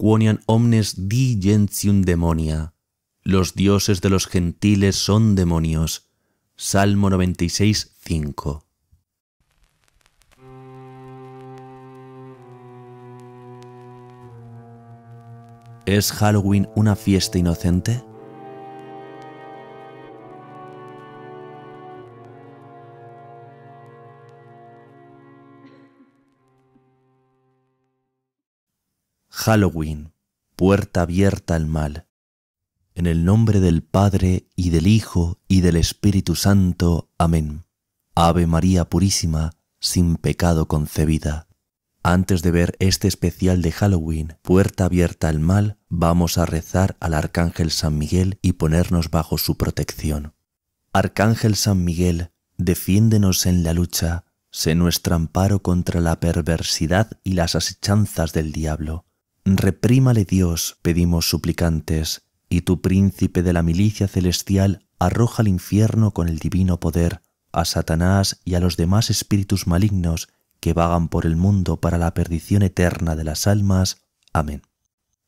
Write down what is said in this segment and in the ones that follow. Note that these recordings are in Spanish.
quonian omnes di gentium demonia. Los dioses de los gentiles son demonios. Salmo 96, 5. ¿Es Halloween una fiesta inocente? Halloween, puerta abierta al mal. En el nombre del Padre y del Hijo y del Espíritu Santo. Amén. Ave María Purísima, sin pecado concebida. Antes de ver este especial de Halloween, Puerta abierta al mal, vamos a rezar al Arcángel San Miguel y ponernos bajo su protección. Arcángel San Miguel, defiéndenos en la lucha, sé nuestro amparo contra la perversidad y las asechanzas del diablo. Reprímale Dios, pedimos suplicantes, y tu príncipe de la milicia celestial arroja al infierno con el divino poder a Satanás y a los demás espíritus malignos que vagan por el mundo para la perdición eterna de las almas. Amén.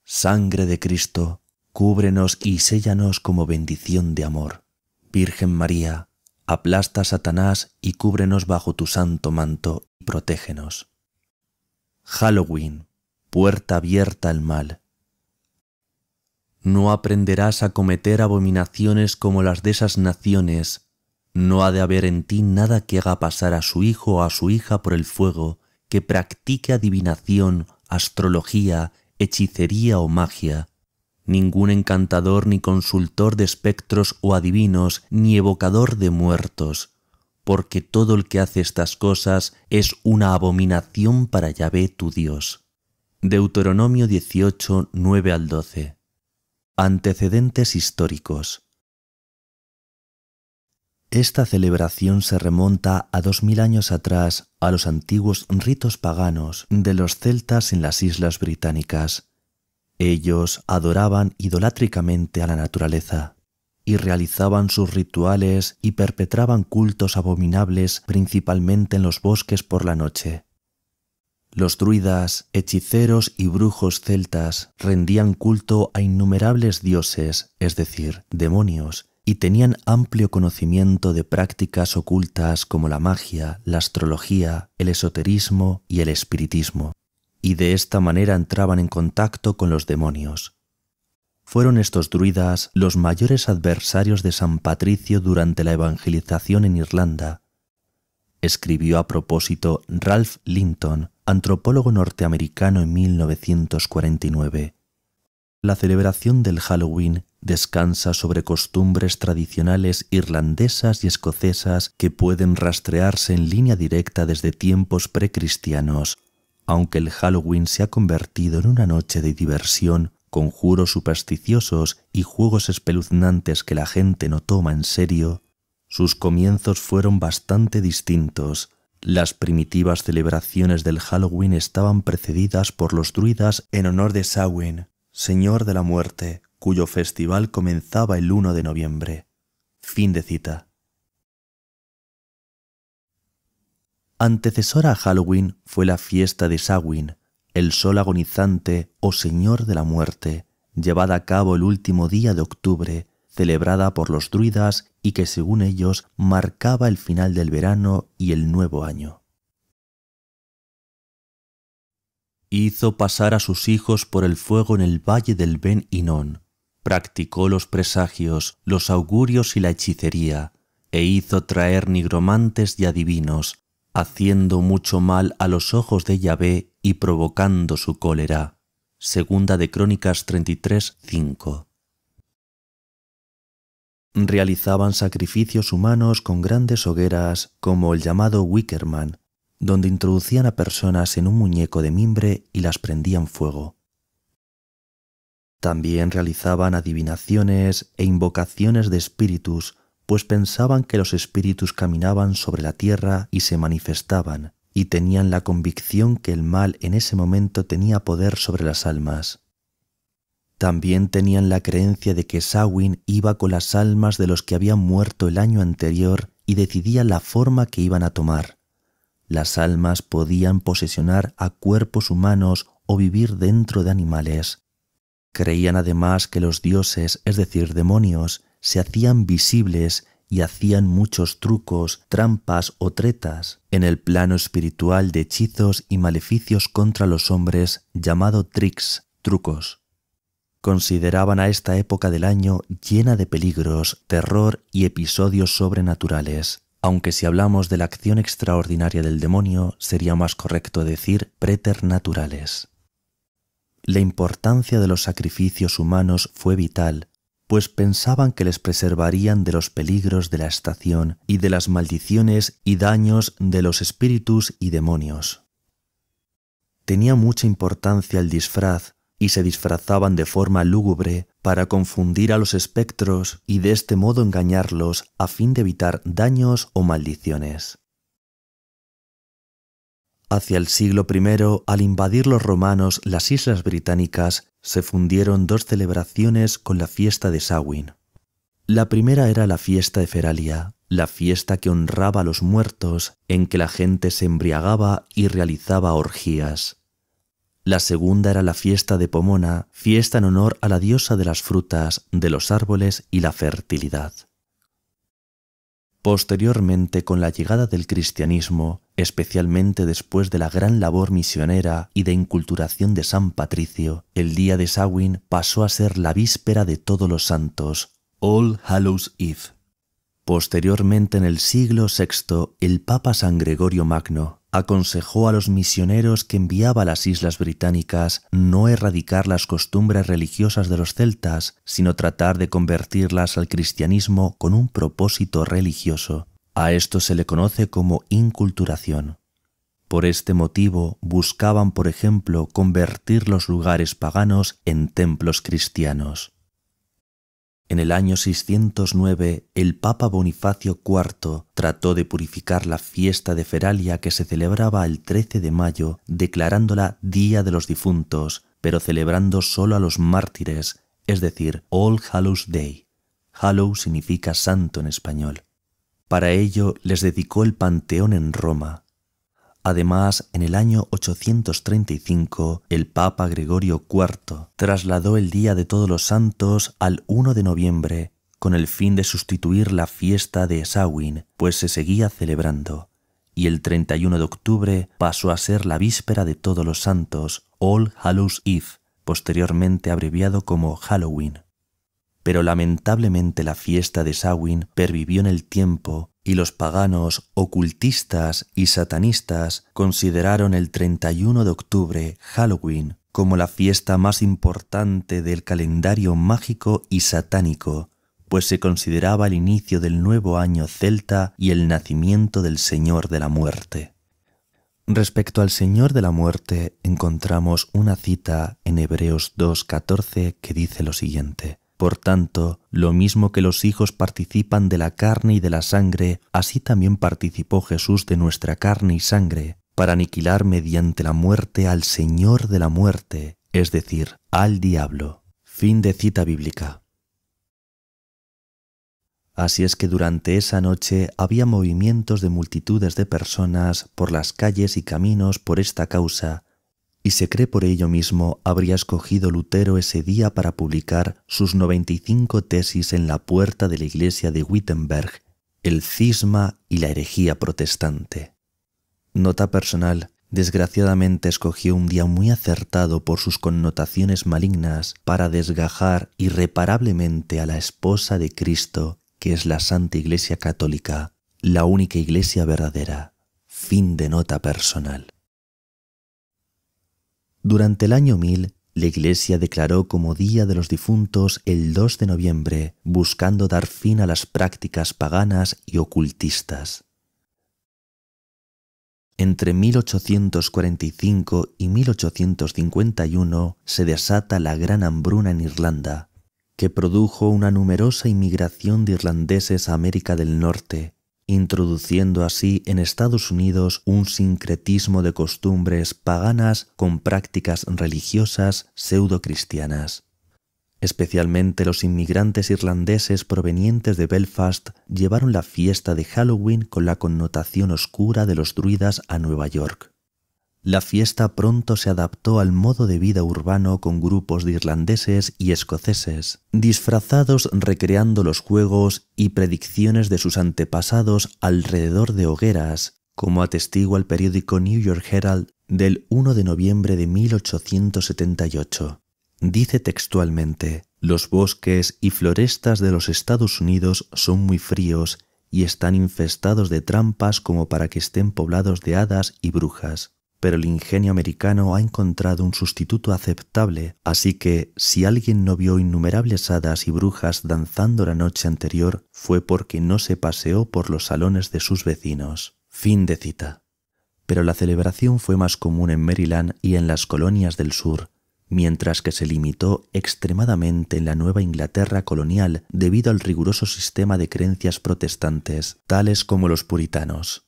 Sangre de Cristo, cúbrenos y séllanos como bendición de amor. Virgen María, aplasta a Satanás y cúbrenos bajo tu santo manto y protégenos. Halloween puerta abierta al mal. No aprenderás a cometer abominaciones como las de esas naciones, no ha de haber en ti nada que haga pasar a su hijo o a su hija por el fuego, que practique adivinación, astrología, hechicería o magia. Ningún encantador ni consultor de espectros o adivinos, ni evocador de muertos, porque todo el que hace estas cosas es una abominación para Yahvé tu Dios. Deuteronomio 18, 9 al 12. Antecedentes históricos. Esta celebración se remonta a dos mil años atrás a los antiguos ritos paganos de los celtas en las islas británicas. Ellos adoraban idolátricamente a la naturaleza y realizaban sus rituales y perpetraban cultos abominables principalmente en los bosques por la noche. Los druidas, hechiceros y brujos celtas rendían culto a innumerables dioses, es decir, demonios, y tenían amplio conocimiento de prácticas ocultas como la magia, la astrología, el esoterismo y el espiritismo, y de esta manera entraban en contacto con los demonios. Fueron estos druidas los mayores adversarios de San Patricio durante la evangelización en Irlanda, escribió a propósito Ralph Linton, antropólogo norteamericano en 1949. La celebración del Halloween descansa sobre costumbres tradicionales irlandesas y escocesas que pueden rastrearse en línea directa desde tiempos precristianos, aunque el Halloween se ha convertido en una noche de diversión, conjuros supersticiosos y juegos espeluznantes que la gente no toma en serio, sus comienzos fueron bastante distintos. Las primitivas celebraciones del Halloween estaban precedidas por los druidas en honor de Samhain, señor de la muerte, cuyo festival comenzaba el 1 de noviembre. Fin de cita. Antecesora a Halloween fue la fiesta de Samhain, el sol agonizante o oh señor de la muerte, llevada a cabo el último día de octubre celebrada por los druidas y que según ellos marcaba el final del verano y el nuevo año. Hizo pasar a sus hijos por el fuego en el valle del Ben hinón practicó los presagios, los augurios y la hechicería, e hizo traer nigromantes y adivinos, haciendo mucho mal a los ojos de Yahvé y provocando su cólera. Segunda de Crónicas 33, realizaban sacrificios humanos con grandes hogueras como el llamado Wickerman, donde introducían a personas en un muñeco de mimbre y las prendían fuego. También realizaban adivinaciones e invocaciones de espíritus, pues pensaban que los espíritus caminaban sobre la tierra y se manifestaban, y tenían la convicción que el mal en ese momento tenía poder sobre las almas. También tenían la creencia de que Sawin iba con las almas de los que habían muerto el año anterior y decidía la forma que iban a tomar. Las almas podían posesionar a cuerpos humanos o vivir dentro de animales. Creían además que los dioses, es decir, demonios, se hacían visibles y hacían muchos trucos, trampas o tretas en el plano espiritual de hechizos y maleficios contra los hombres llamado tricks, trucos consideraban a esta época del año llena de peligros, terror y episodios sobrenaturales, aunque si hablamos de la acción extraordinaria del demonio sería más correcto decir preternaturales. La importancia de los sacrificios humanos fue vital, pues pensaban que les preservarían de los peligros de la estación y de las maldiciones y daños de los espíritus y demonios. Tenía mucha importancia el disfraz, y se disfrazaban de forma lúgubre para confundir a los espectros y de este modo engañarlos a fin de evitar daños o maldiciones. Hacia el siglo I, al invadir los romanos las islas británicas, se fundieron dos celebraciones con la fiesta de Samhain. La primera era la fiesta de Feralia, la fiesta que honraba a los muertos, en que la gente se embriagaba y realizaba orgías. La segunda era la fiesta de Pomona, fiesta en honor a la diosa de las frutas, de los árboles y la fertilidad. Posteriormente, con la llegada del cristianismo, especialmente después de la gran labor misionera y de inculturación de San Patricio, el día de Sawin pasó a ser la víspera de todos los santos, All Hallows Eve. Posteriormente, en el siglo VI, el Papa San Gregorio Magno aconsejó a los misioneros que enviaba a las islas británicas no erradicar las costumbres religiosas de los celtas, sino tratar de convertirlas al cristianismo con un propósito religioso. A esto se le conoce como inculturación. Por este motivo buscaban, por ejemplo, convertir los lugares paganos en templos cristianos. En el año 609, el Papa Bonifacio IV trató de purificar la fiesta de Feralia que se celebraba el 13 de mayo, declarándola Día de los Difuntos, pero celebrando solo a los mártires, es decir, All Hallows Day. Hallow significa santo en español. Para ello les dedicó el Panteón en Roma, Además, en el año 835, el Papa Gregorio IV trasladó el Día de Todos los Santos al 1 de noviembre con el fin de sustituir la fiesta de Samhain, pues se seguía celebrando, y el 31 de octubre pasó a ser la víspera de Todos los Santos, All Hallows Eve, posteriormente abreviado como Halloween. Pero lamentablemente la fiesta de Samhain pervivió en el tiempo y los paganos ocultistas y satanistas consideraron el 31 de octubre, Halloween, como la fiesta más importante del calendario mágico y satánico, pues se consideraba el inicio del nuevo año celta y el nacimiento del Señor de la Muerte. Respecto al Señor de la Muerte, encontramos una cita en Hebreos 2.14 que dice lo siguiente. Por tanto, lo mismo que los hijos participan de la carne y de la sangre, así también participó Jesús de nuestra carne y sangre, para aniquilar mediante la muerte al Señor de la muerte, es decir, al diablo. Fin de cita bíblica. Así es que durante esa noche había movimientos de multitudes de personas por las calles y caminos por esta causa, y se cree por ello mismo habría escogido Lutero ese día para publicar sus 95 tesis en la puerta de la iglesia de Wittenberg, el cisma y la herejía protestante. Nota personal, desgraciadamente escogió un día muy acertado por sus connotaciones malignas para desgajar irreparablemente a la esposa de Cristo, que es la Santa Iglesia Católica, la única iglesia verdadera. Fin de nota personal. Durante el año 1000, la Iglesia declaró como Día de los Difuntos el 2 de noviembre, buscando dar fin a las prácticas paganas y ocultistas. Entre 1845 y 1851 se desata la gran hambruna en Irlanda, que produjo una numerosa inmigración de irlandeses a América del Norte, introduciendo así en Estados Unidos un sincretismo de costumbres paganas con prácticas religiosas pseudo-cristianas. Especialmente los inmigrantes irlandeses provenientes de Belfast llevaron la fiesta de Halloween con la connotación oscura de los druidas a Nueva York. La fiesta pronto se adaptó al modo de vida urbano con grupos de irlandeses y escoceses, disfrazados recreando los juegos y predicciones de sus antepasados alrededor de hogueras, como atestigua el periódico New York Herald del 1 de noviembre de 1878. Dice textualmente, los bosques y florestas de los Estados Unidos son muy fríos y están infestados de trampas como para que estén poblados de hadas y brujas pero el ingenio americano ha encontrado un sustituto aceptable, así que si alguien no vio innumerables hadas y brujas danzando la noche anterior fue porque no se paseó por los salones de sus vecinos. Fin de cita. Pero la celebración fue más común en Maryland y en las colonias del sur, mientras que se limitó extremadamente en la Nueva Inglaterra colonial debido al riguroso sistema de creencias protestantes, tales como los puritanos.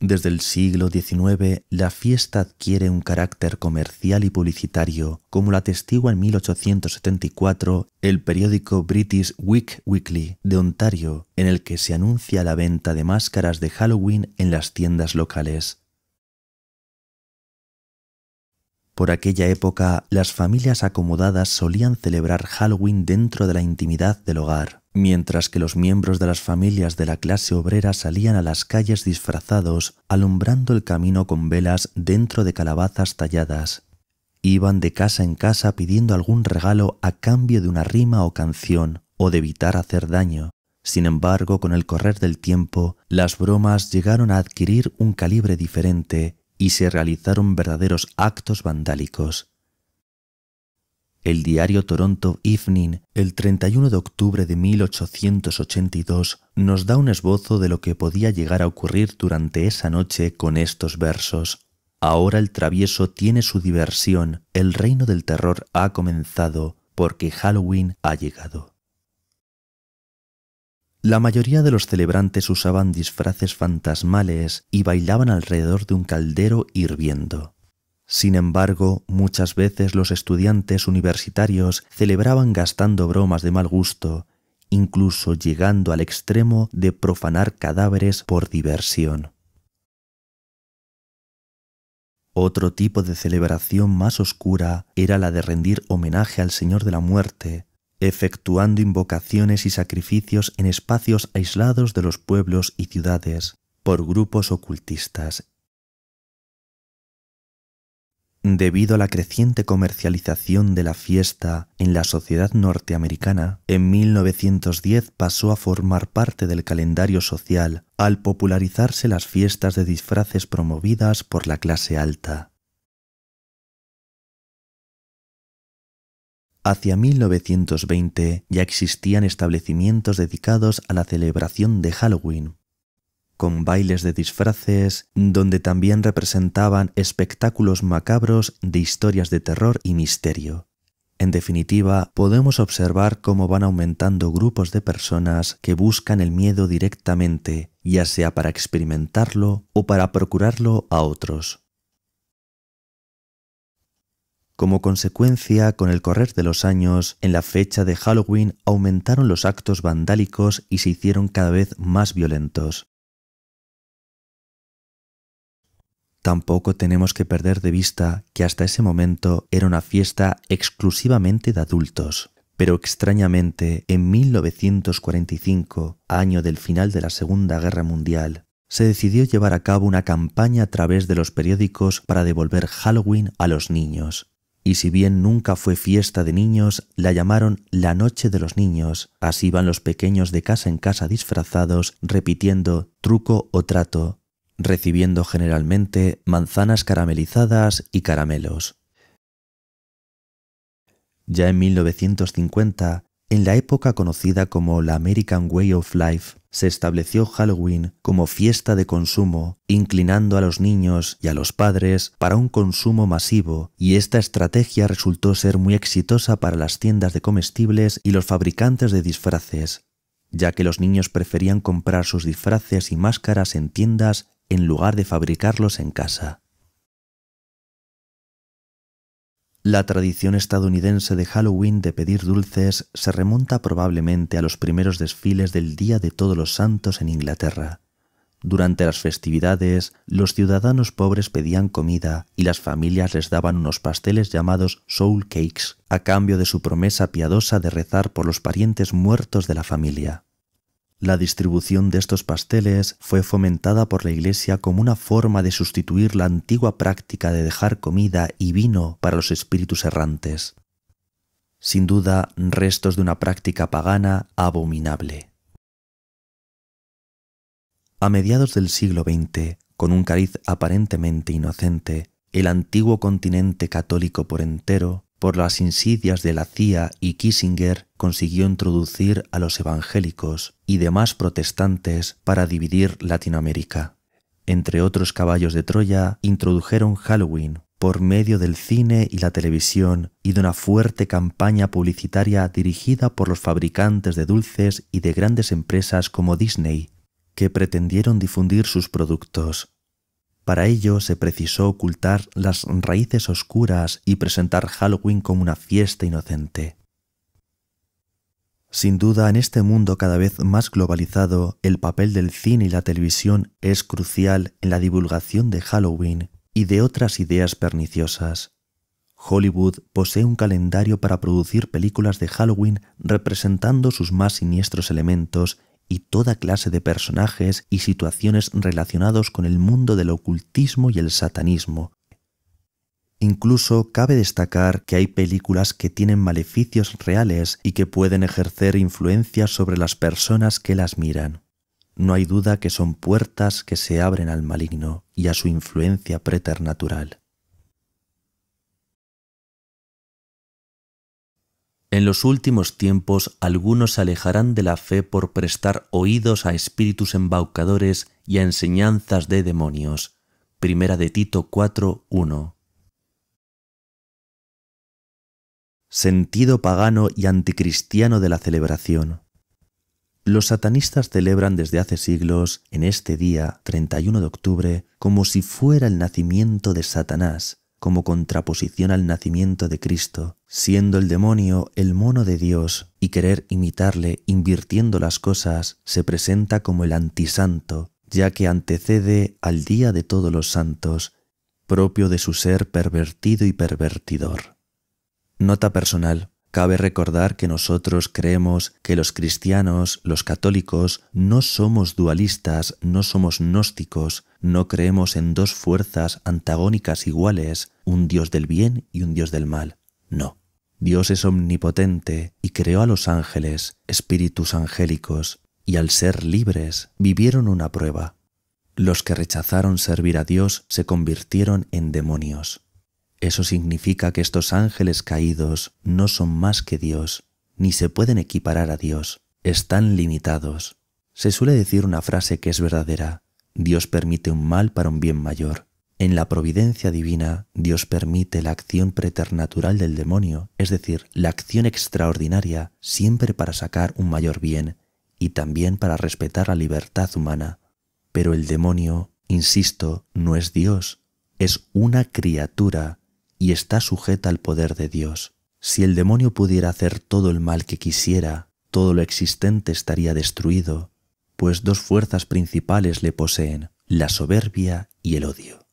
Desde el siglo XIX, la fiesta adquiere un carácter comercial y publicitario, como lo atestigua en 1874 el periódico British Week Weekly de Ontario, en el que se anuncia la venta de máscaras de Halloween en las tiendas locales. Por aquella época, las familias acomodadas solían celebrar Halloween dentro de la intimidad del hogar mientras que los miembros de las familias de la clase obrera salían a las calles disfrazados, alumbrando el camino con velas dentro de calabazas talladas. Iban de casa en casa pidiendo algún regalo a cambio de una rima o canción, o de evitar hacer daño. Sin embargo, con el correr del tiempo, las bromas llegaron a adquirir un calibre diferente y se realizaron verdaderos actos vandálicos el diario Toronto Evening, el 31 de octubre de 1882, nos da un esbozo de lo que podía llegar a ocurrir durante esa noche con estos versos. Ahora el travieso tiene su diversión, el reino del terror ha comenzado, porque Halloween ha llegado. La mayoría de los celebrantes usaban disfraces fantasmales y bailaban alrededor de un caldero hirviendo. Sin embargo, muchas veces los estudiantes universitarios celebraban gastando bromas de mal gusto, incluso llegando al extremo de profanar cadáveres por diversión. Otro tipo de celebración más oscura era la de rendir homenaje al Señor de la Muerte, efectuando invocaciones y sacrificios en espacios aislados de los pueblos y ciudades por grupos ocultistas Debido a la creciente comercialización de la fiesta en la sociedad norteamericana, en 1910 pasó a formar parte del calendario social al popularizarse las fiestas de disfraces promovidas por la clase alta. Hacia 1920 ya existían establecimientos dedicados a la celebración de Halloween, con bailes de disfraces, donde también representaban espectáculos macabros de historias de terror y misterio. En definitiva, podemos observar cómo van aumentando grupos de personas que buscan el miedo directamente, ya sea para experimentarlo o para procurarlo a otros. Como consecuencia, con el correr de los años, en la fecha de Halloween aumentaron los actos vandálicos y se hicieron cada vez más violentos. Tampoco tenemos que perder de vista que hasta ese momento era una fiesta exclusivamente de adultos. Pero extrañamente, en 1945, año del final de la Segunda Guerra Mundial, se decidió llevar a cabo una campaña a través de los periódicos para devolver Halloween a los niños. Y si bien nunca fue fiesta de niños, la llamaron la Noche de los Niños. Así van los pequeños de casa en casa disfrazados, repitiendo truco o trato, recibiendo generalmente manzanas caramelizadas y caramelos. Ya en 1950, en la época conocida como la American Way of Life, se estableció Halloween como fiesta de consumo, inclinando a los niños y a los padres para un consumo masivo, y esta estrategia resultó ser muy exitosa para las tiendas de comestibles y los fabricantes de disfraces, ya que los niños preferían comprar sus disfraces y máscaras en tiendas en lugar de fabricarlos en casa. La tradición estadounidense de Halloween de pedir dulces se remonta probablemente a los primeros desfiles del Día de Todos los Santos en Inglaterra. Durante las festividades, los ciudadanos pobres pedían comida y las familias les daban unos pasteles llamados soul cakes, a cambio de su promesa piadosa de rezar por los parientes muertos de la familia. La distribución de estos pasteles fue fomentada por la Iglesia como una forma de sustituir la antigua práctica de dejar comida y vino para los espíritus errantes. Sin duda, restos de una práctica pagana abominable. A mediados del siglo XX, con un cariz aparentemente inocente, el antiguo continente católico por entero por las insidias de la CIA y Kissinger consiguió introducir a los evangélicos y demás protestantes para dividir Latinoamérica. Entre otros caballos de Troya, introdujeron Halloween por medio del cine y la televisión y de una fuerte campaña publicitaria dirigida por los fabricantes de dulces y de grandes empresas como Disney, que pretendieron difundir sus productos, para ello se precisó ocultar las raíces oscuras y presentar Halloween como una fiesta inocente. Sin duda, en este mundo cada vez más globalizado, el papel del cine y la televisión es crucial en la divulgación de Halloween y de otras ideas perniciosas. Hollywood posee un calendario para producir películas de Halloween representando sus más siniestros elementos y toda clase de personajes y situaciones relacionados con el mundo del ocultismo y el satanismo. Incluso cabe destacar que hay películas que tienen maleficios reales y que pueden ejercer influencia sobre las personas que las miran. No hay duda que son puertas que se abren al maligno y a su influencia preternatural. En los últimos tiempos algunos se alejarán de la fe por prestar oídos a espíritus embaucadores y a enseñanzas de demonios. Primera de Tito 4.1 Sentido pagano y anticristiano de la celebración. Los satanistas celebran desde hace siglos, en este día, 31 de octubre, como si fuera el nacimiento de Satanás, como contraposición al nacimiento de Cristo, siendo el demonio el mono de Dios y querer imitarle invirtiendo las cosas, se presenta como el antisanto, ya que antecede al día de todos los santos, propio de su ser pervertido y pervertidor. Nota personal. Cabe recordar que nosotros creemos que los cristianos, los católicos, no somos dualistas, no somos gnósticos, no creemos en dos fuerzas antagónicas iguales, un Dios del bien y un Dios del mal. No. Dios es omnipotente y creó a los ángeles, espíritus angélicos, y al ser libres vivieron una prueba. Los que rechazaron servir a Dios se convirtieron en demonios. Eso significa que estos ángeles caídos no son más que Dios, ni se pueden equiparar a Dios, están limitados. Se suele decir una frase que es verdadera, Dios permite un mal para un bien mayor. En la providencia divina, Dios permite la acción preternatural del demonio, es decir, la acción extraordinaria, siempre para sacar un mayor bien y también para respetar la libertad humana. Pero el demonio, insisto, no es Dios, es una criatura y está sujeta al poder de Dios. Si el demonio pudiera hacer todo el mal que quisiera, todo lo existente estaría destruido, pues dos fuerzas principales le poseen, la soberbia y el odio.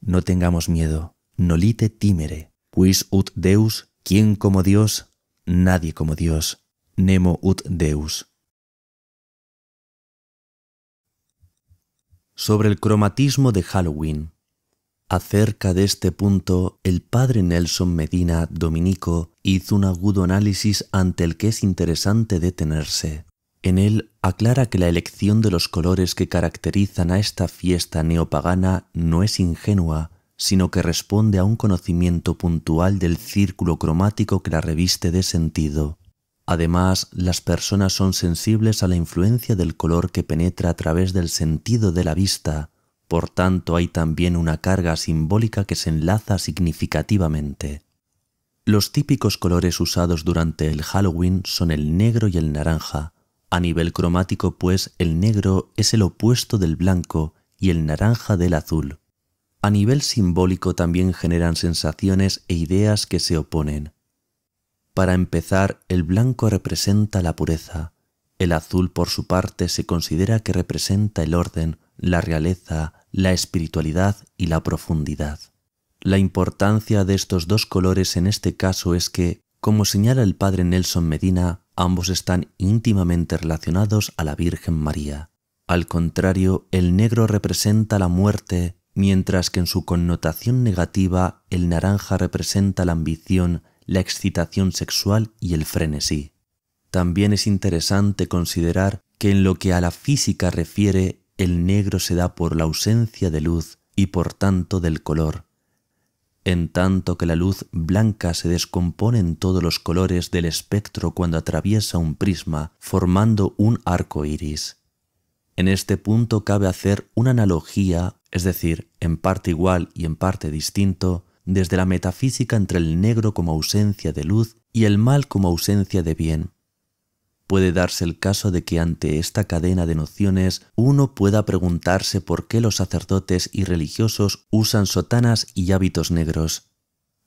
No tengamos miedo, nolite timere, quis ut Deus, ¿Quién como Dios, nadie como Dios, nemo ut Deus. Sobre el cromatismo de Halloween, Acerca de este punto, el padre Nelson Medina, dominico, hizo un agudo análisis ante el que es interesante detenerse. En él aclara que la elección de los colores que caracterizan a esta fiesta neopagana no es ingenua, sino que responde a un conocimiento puntual del círculo cromático que la reviste de sentido. Además, las personas son sensibles a la influencia del color que penetra a través del sentido de la vista, por tanto, hay también una carga simbólica que se enlaza significativamente. Los típicos colores usados durante el Halloween son el negro y el naranja. A nivel cromático, pues, el negro es el opuesto del blanco y el naranja del azul. A nivel simbólico también generan sensaciones e ideas que se oponen. Para empezar, el blanco representa la pureza. El azul, por su parte, se considera que representa el orden, la realeza, la espiritualidad y la profundidad. La importancia de estos dos colores en este caso es que, como señala el padre Nelson Medina, ambos están íntimamente relacionados a la Virgen María. Al contrario, el negro representa la muerte, mientras que en su connotación negativa el naranja representa la ambición, la excitación sexual y el frenesí. También es interesante considerar que en lo que a la física refiere, el negro se da por la ausencia de luz y por tanto del color, en tanto que la luz blanca se descompone en todos los colores del espectro cuando atraviesa un prisma, formando un arco iris. En este punto cabe hacer una analogía, es decir, en parte igual y en parte distinto, desde la metafísica entre el negro como ausencia de luz y el mal como ausencia de bien, Puede darse el caso de que ante esta cadena de nociones uno pueda preguntarse por qué los sacerdotes y religiosos usan sotanas y hábitos negros.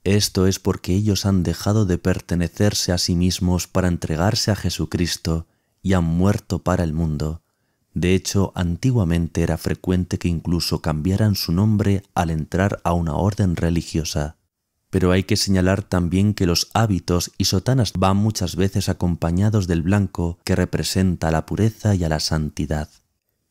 Esto es porque ellos han dejado de pertenecerse a sí mismos para entregarse a Jesucristo y han muerto para el mundo. De hecho, antiguamente era frecuente que incluso cambiaran su nombre al entrar a una orden religiosa. Pero hay que señalar también que los hábitos y sotanas van muchas veces acompañados del blanco que representa a la pureza y a la santidad.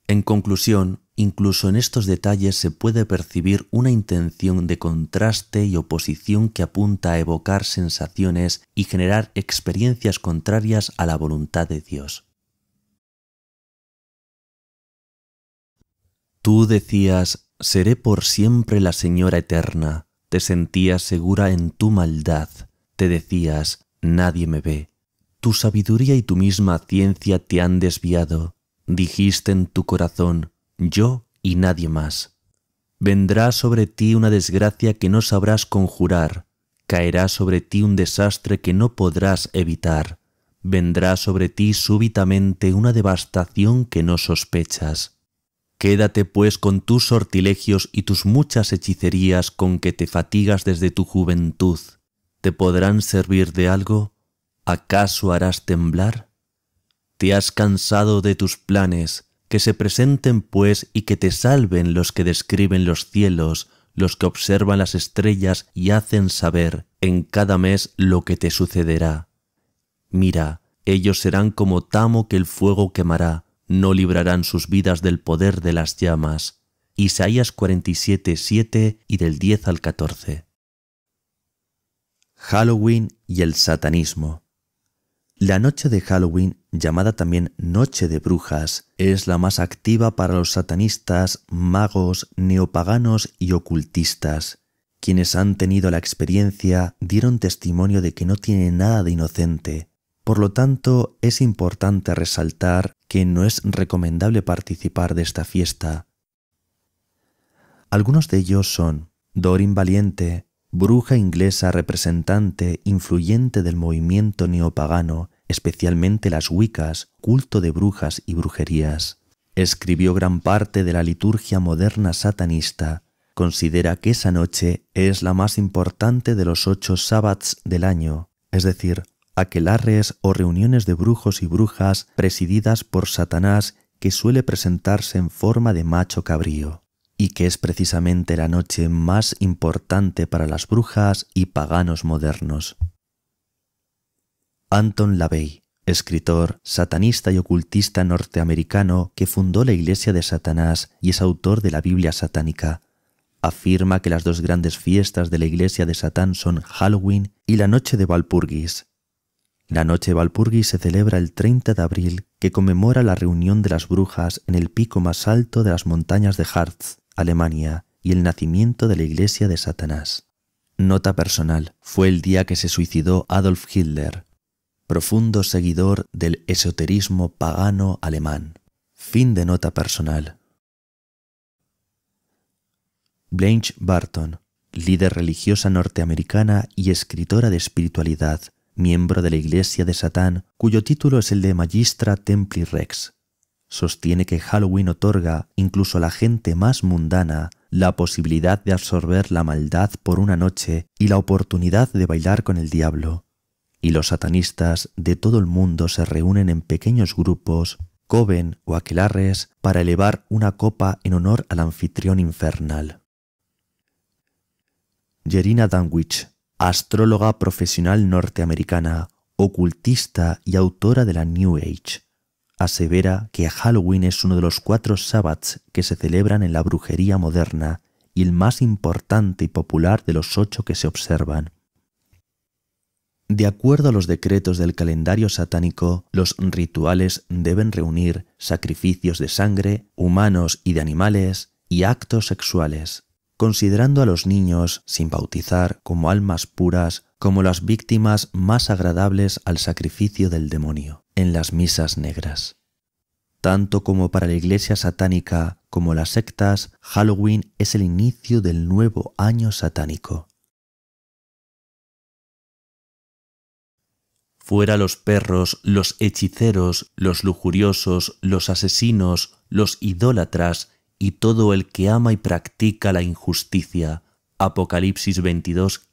En conclusión, incluso en estos detalles se puede percibir una intención de contraste y oposición que apunta a evocar sensaciones y generar experiencias contrarias a la voluntad de Dios. Tú decías, seré por siempre la Señora Eterna, te sentías segura en tu maldad, te decías, nadie me ve. Tu sabiduría y tu misma ciencia te han desviado. Dijiste en tu corazón, yo y nadie más. Vendrá sobre ti una desgracia que no sabrás conjurar, caerá sobre ti un desastre que no podrás evitar, vendrá sobre ti súbitamente una devastación que no sospechas. Quédate pues con tus sortilegios y tus muchas hechicerías con que te fatigas desde tu juventud. ¿Te podrán servir de algo? ¿Acaso harás temblar? Te has cansado de tus planes, que se presenten pues y que te salven los que describen los cielos, los que observan las estrellas y hacen saber en cada mes lo que te sucederá. Mira, ellos serán como tamo que el fuego quemará, no librarán sus vidas del poder de las llamas. Isaías 47, 7 y del 10 al 14. Halloween y el satanismo. La noche de Halloween, llamada también Noche de Brujas, es la más activa para los satanistas, magos, neopaganos y ocultistas. Quienes han tenido la experiencia dieron testimonio de que no tiene nada de inocente, por lo tanto, es importante resaltar que no es recomendable participar de esta fiesta. Algunos de ellos son Dorin Valiente, bruja inglesa representante influyente del movimiento neopagano, especialmente las wiccas, culto de brujas y brujerías. Escribió gran parte de la liturgia moderna satanista. Considera que esa noche es la más importante de los ocho sabbats del año, es decir, aquelarres o reuniones de brujos y brujas presididas por Satanás que suele presentarse en forma de macho cabrío, y que es precisamente la noche más importante para las brujas y paganos modernos. Anton LaVey, escritor, satanista y ocultista norteamericano que fundó la Iglesia de Satanás y es autor de la Biblia satánica, afirma que las dos grandes fiestas de la Iglesia de Satán son Halloween y la Noche de Valpurgis, la noche Valpurgi se celebra el 30 de abril, que conmemora la reunión de las brujas en el pico más alto de las montañas de Harz, Alemania, y el nacimiento de la iglesia de Satanás. Nota personal, fue el día que se suicidó Adolf Hitler, profundo seguidor del esoterismo pagano alemán. Fin de nota personal. Blanche Barton, líder religiosa norteamericana y escritora de espiritualidad, miembro de la Iglesia de Satán, cuyo título es el de Magistra Templi Rex. Sostiene que Halloween otorga, incluso a la gente más mundana, la posibilidad de absorber la maldad por una noche y la oportunidad de bailar con el diablo. Y los satanistas de todo el mundo se reúnen en pequeños grupos, coven o aquelarres, para elevar una copa en honor al anfitrión infernal. Jerina Danwich, astróloga profesional norteamericana, ocultista y autora de la New Age. Asevera que Halloween es uno de los cuatro sabbats que se celebran en la brujería moderna y el más importante y popular de los ocho que se observan. De acuerdo a los decretos del calendario satánico, los rituales deben reunir sacrificios de sangre, humanos y de animales, y actos sexuales considerando a los niños sin bautizar como almas puras, como las víctimas más agradables al sacrificio del demonio, en las misas negras. Tanto como para la iglesia satánica como las sectas, Halloween es el inicio del nuevo año satánico. Fuera los perros, los hechiceros, los lujuriosos, los asesinos, los idólatras y todo el que ama y practica la injusticia. Apocalipsis 22,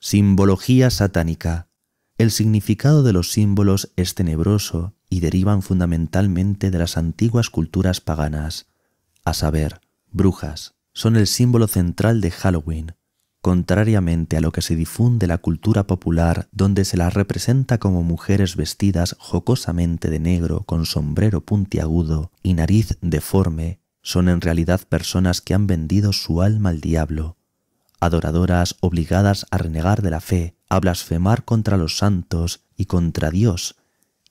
Simbología satánica. El significado de los símbolos es tenebroso y derivan fundamentalmente de las antiguas culturas paganas, a saber, brujas. Son el símbolo central de Halloween, contrariamente a lo que se difunde la cultura popular donde se las representa como mujeres vestidas jocosamente de negro con sombrero puntiagudo y nariz deforme, son en realidad personas que han vendido su alma al diablo, adoradoras obligadas a renegar de la fe, a blasfemar contra los santos y contra Dios,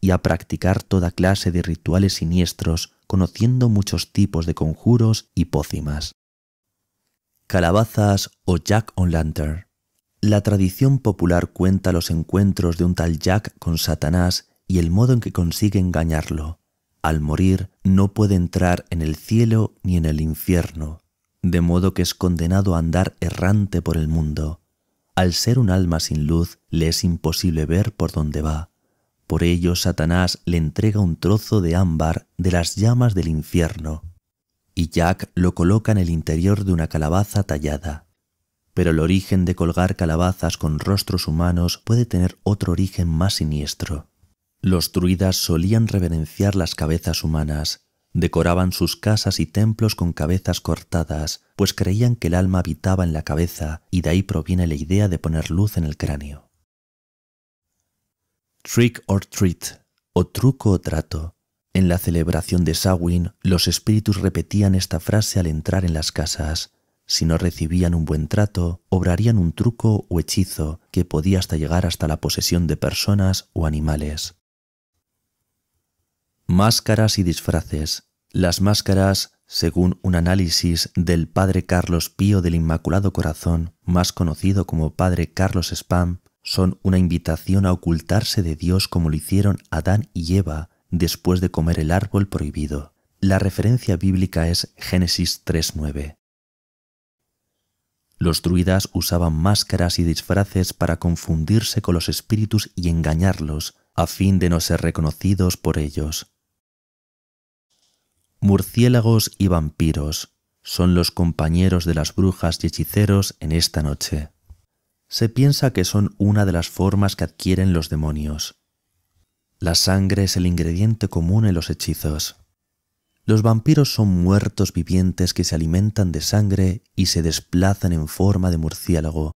y a practicar toda clase de rituales siniestros, conociendo muchos tipos de conjuros y pócimas calabazas o Jack on Lantern. La tradición popular cuenta los encuentros de un tal Jack con Satanás y el modo en que consigue engañarlo. Al morir no puede entrar en el cielo ni en el infierno, de modo que es condenado a andar errante por el mundo. Al ser un alma sin luz, le es imposible ver por dónde va. Por ello, Satanás le entrega un trozo de ámbar de las llamas del infierno y Jack lo coloca en el interior de una calabaza tallada. Pero el origen de colgar calabazas con rostros humanos puede tener otro origen más siniestro. Los druidas solían reverenciar las cabezas humanas, decoraban sus casas y templos con cabezas cortadas, pues creían que el alma habitaba en la cabeza y de ahí proviene la idea de poner luz en el cráneo. Trick or treat, o truco o trato, en la celebración de Sawin, los espíritus repetían esta frase al entrar en las casas. Si no recibían un buen trato, obrarían un truco o hechizo que podía hasta llegar hasta la posesión de personas o animales. Máscaras y disfraces. Las máscaras, según un análisis del padre Carlos Pío del Inmaculado Corazón, más conocido como padre Carlos Spam, son una invitación a ocultarse de Dios como lo hicieron Adán y Eva después de comer el árbol prohibido. La referencia bíblica es Génesis 3.9. Los druidas usaban máscaras y disfraces para confundirse con los espíritus y engañarlos, a fin de no ser reconocidos por ellos. Murciélagos y vampiros son los compañeros de las brujas y hechiceros en esta noche. Se piensa que son una de las formas que adquieren los demonios. La sangre es el ingrediente común en los hechizos. Los vampiros son muertos vivientes que se alimentan de sangre y se desplazan en forma de murciélago.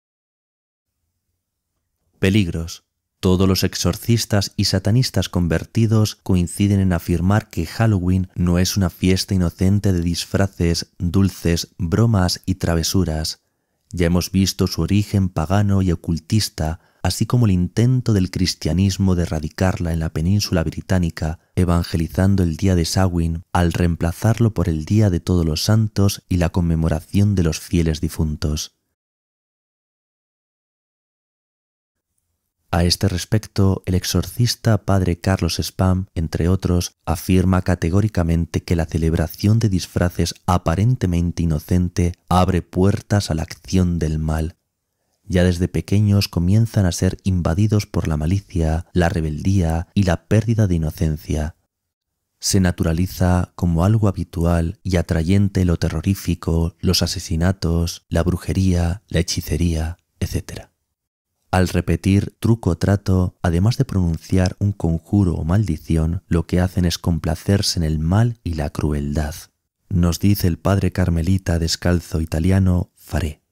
Peligros. Todos los exorcistas y satanistas convertidos coinciden en afirmar que Halloween no es una fiesta inocente de disfraces, dulces, bromas y travesuras. Ya hemos visto su origen pagano y ocultista así como el intento del cristianismo de erradicarla en la península británica, evangelizando el Día de Samhain al reemplazarlo por el Día de Todos los Santos y la conmemoración de los fieles difuntos. A este respecto, el exorcista padre Carlos Spam, entre otros, afirma categóricamente que la celebración de disfraces aparentemente inocente abre puertas a la acción del mal, ya desde pequeños comienzan a ser invadidos por la malicia, la rebeldía y la pérdida de inocencia. Se naturaliza como algo habitual y atrayente lo terrorífico, los asesinatos, la brujería, la hechicería, etc. Al repetir truco trato, además de pronunciar un conjuro o maldición, lo que hacen es complacerse en el mal y la crueldad. Nos dice el padre carmelita descalzo italiano Faré.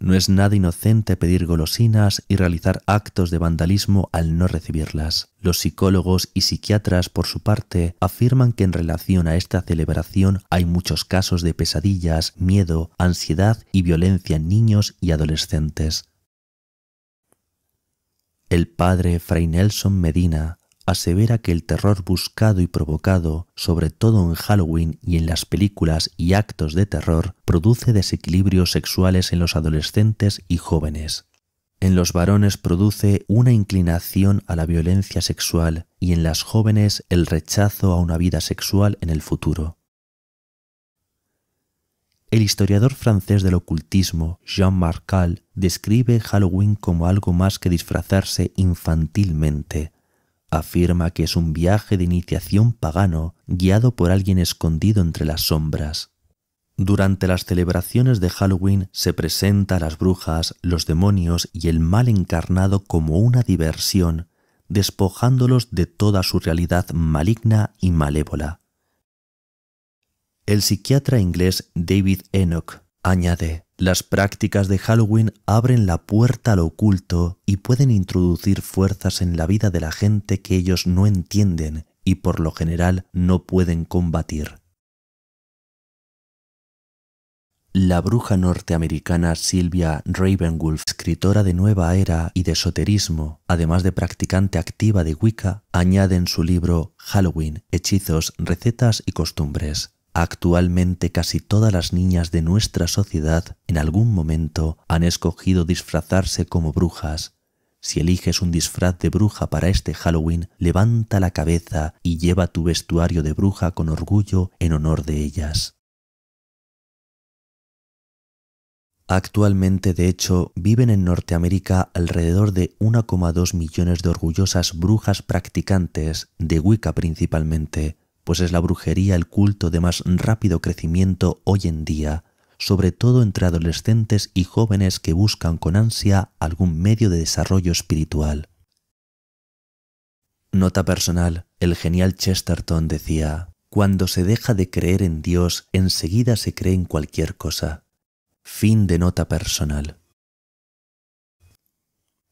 No es nada inocente pedir golosinas y realizar actos de vandalismo al no recibirlas. Los psicólogos y psiquiatras, por su parte, afirman que en relación a esta celebración hay muchos casos de pesadillas, miedo, ansiedad y violencia en niños y adolescentes. El padre Fray Nelson Medina, asevera que el terror buscado y provocado, sobre todo en Halloween y en las películas y actos de terror, produce desequilibrios sexuales en los adolescentes y jóvenes. En los varones produce una inclinación a la violencia sexual y en las jóvenes el rechazo a una vida sexual en el futuro. El historiador francés del ocultismo, Jean Marcal, describe Halloween como algo más que disfrazarse infantilmente, afirma que es un viaje de iniciación pagano guiado por alguien escondido entre las sombras. Durante las celebraciones de Halloween se presenta a las brujas, los demonios y el mal encarnado como una diversión, despojándolos de toda su realidad maligna y malévola. El psiquiatra inglés David Enoch Añade, las prácticas de Halloween abren la puerta al oculto y pueden introducir fuerzas en la vida de la gente que ellos no entienden y por lo general no pueden combatir. La bruja norteamericana Sylvia Ravenwolf, escritora de Nueva Era y de esoterismo, además de practicante activa de Wicca, añade en su libro Halloween, Hechizos, Recetas y Costumbres. Actualmente casi todas las niñas de nuestra sociedad en algún momento han escogido disfrazarse como brujas. Si eliges un disfraz de bruja para este Halloween, levanta la cabeza y lleva tu vestuario de bruja con orgullo en honor de ellas. Actualmente, de hecho, viven en Norteamérica alrededor de 1,2 millones de orgullosas brujas practicantes, de Wicca principalmente, pues es la brujería el culto de más rápido crecimiento hoy en día, sobre todo entre adolescentes y jóvenes que buscan con ansia algún medio de desarrollo espiritual. Nota personal, el genial Chesterton decía, Cuando se deja de creer en Dios, enseguida se cree en cualquier cosa. Fin de nota personal.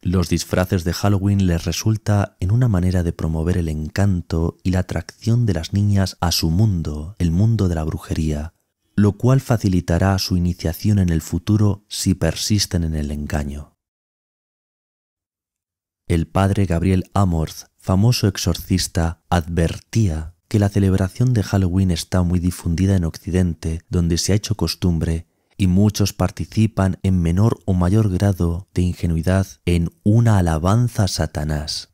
Los disfraces de Halloween les resulta en una manera de promover el encanto y la atracción de las niñas a su mundo, el mundo de la brujería, lo cual facilitará su iniciación en el futuro si persisten en el engaño. El padre Gabriel Amorth, famoso exorcista, advertía que la celebración de Halloween está muy difundida en Occidente, donde se ha hecho costumbre y muchos participan en menor o mayor grado de ingenuidad en una alabanza a Satanás.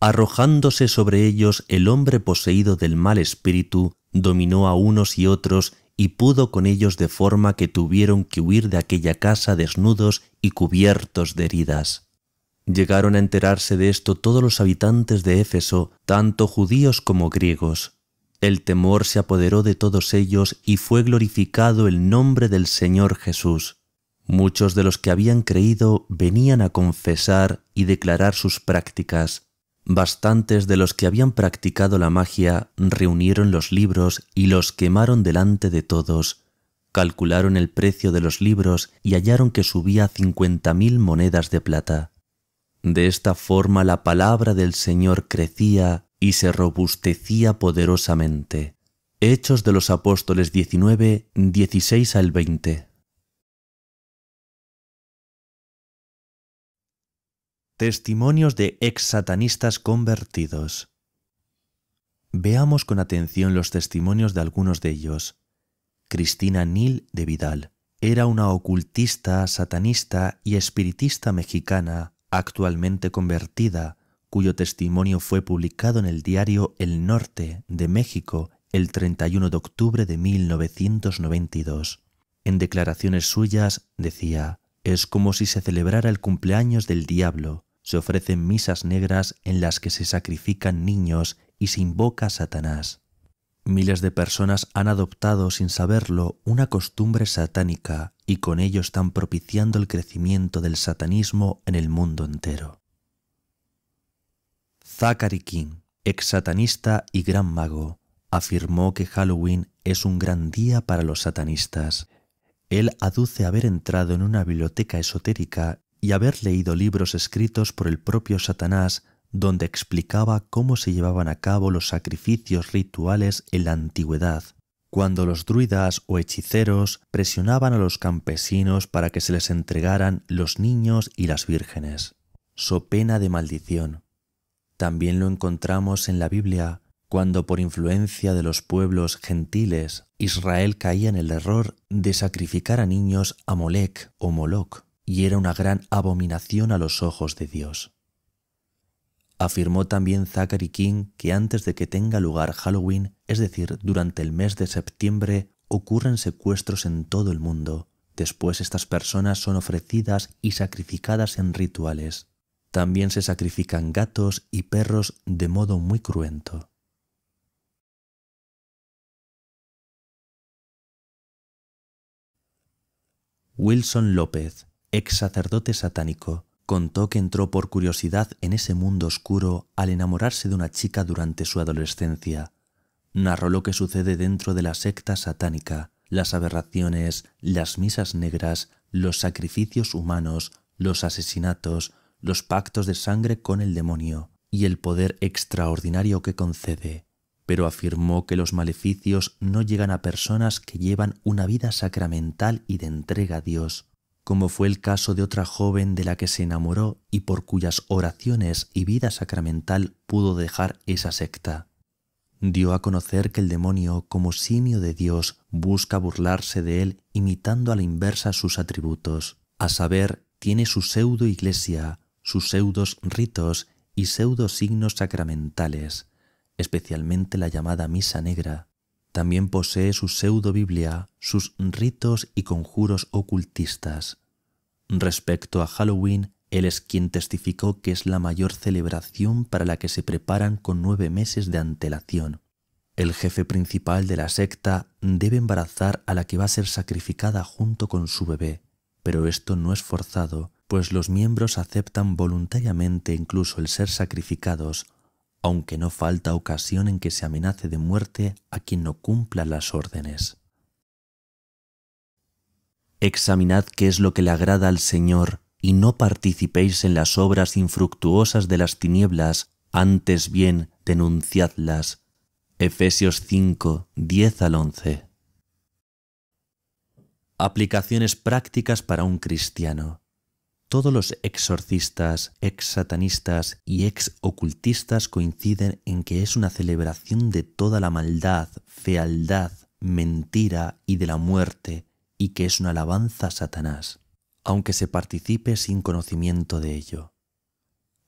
Arrojándose sobre ellos el hombre poseído del mal espíritu, dominó a unos y otros y pudo con ellos de forma que tuvieron que huir de aquella casa desnudos y cubiertos de heridas. Llegaron a enterarse de esto todos los habitantes de Éfeso, tanto judíos como griegos. El temor se apoderó de todos ellos y fue glorificado el nombre del Señor Jesús. Muchos de los que habían creído venían a confesar y declarar sus prácticas. Bastantes de los que habían practicado la magia reunieron los libros y los quemaron delante de todos. Calcularon el precio de los libros y hallaron que subía a cincuenta mil monedas de plata. De esta forma la palabra del Señor crecía y se robustecía poderosamente. Hechos de los Apóstoles 19, 16 al 20. Testimonios de ex satanistas convertidos. Veamos con atención los testimonios de algunos de ellos. Cristina Nil de Vidal era una ocultista, satanista y espiritista mexicana, actualmente convertida, cuyo testimonio fue publicado en el diario El Norte de México el 31 de octubre de 1992. En declaraciones suyas decía, es como si se celebrara el cumpleaños del diablo, se ofrecen misas negras en las que se sacrifican niños y se invoca a Satanás. Miles de personas han adoptado sin saberlo una costumbre satánica y con ello están propiciando el crecimiento del satanismo en el mundo entero. Zachary King, ex satanista y gran mago, afirmó que Halloween es un gran día para los satanistas. Él aduce haber entrado en una biblioteca esotérica y haber leído libros escritos por el propio Satanás donde explicaba cómo se llevaban a cabo los sacrificios rituales en la antigüedad, cuando los druidas o hechiceros presionaban a los campesinos para que se les entregaran los niños y las vírgenes, so pena de maldición. También lo encontramos en la Biblia cuando por influencia de los pueblos gentiles Israel caía en el error de sacrificar a niños a Molec o Moloc, y era una gran abominación a los ojos de Dios. Afirmó también Zachary King que antes de que tenga lugar Halloween, es decir, durante el mes de septiembre, ocurren secuestros en todo el mundo. Después estas personas son ofrecidas y sacrificadas en rituales. También se sacrifican gatos y perros de modo muy cruento. Wilson López, ex sacerdote satánico, contó que entró por curiosidad en ese mundo oscuro al enamorarse de una chica durante su adolescencia. Narró lo que sucede dentro de la secta satánica, las aberraciones, las misas negras, los sacrificios humanos, los asesinatos, los pactos de sangre con el demonio y el poder extraordinario que concede, pero afirmó que los maleficios no llegan a personas que llevan una vida sacramental y de entrega a Dios, como fue el caso de otra joven de la que se enamoró y por cuyas oraciones y vida sacramental pudo dejar esa secta. Dio a conocer que el demonio, como simio de Dios, busca burlarse de él imitando a la inversa sus atributos, a saber, tiene su pseudo iglesia, sus pseudos ritos y pseudo signos sacramentales, especialmente la llamada misa negra. También posee su pseudo Biblia, sus ritos y conjuros ocultistas. Respecto a Halloween, él es quien testificó que es la mayor celebración para la que se preparan con nueve meses de antelación. El jefe principal de la secta debe embarazar a la que va a ser sacrificada junto con su bebé pero esto no es forzado, pues los miembros aceptan voluntariamente incluso el ser sacrificados, aunque no falta ocasión en que se amenace de muerte a quien no cumpla las órdenes. Examinad qué es lo que le agrada al Señor, y no participéis en las obras infructuosas de las tinieblas, antes bien denunciadlas. Efesios 5, 10 al 11. Aplicaciones prácticas para un cristiano. Todos los exorcistas, ex-satanistas y ex-ocultistas coinciden en que es una celebración de toda la maldad, fealdad, mentira y de la muerte, y que es una alabanza a Satanás, aunque se participe sin conocimiento de ello.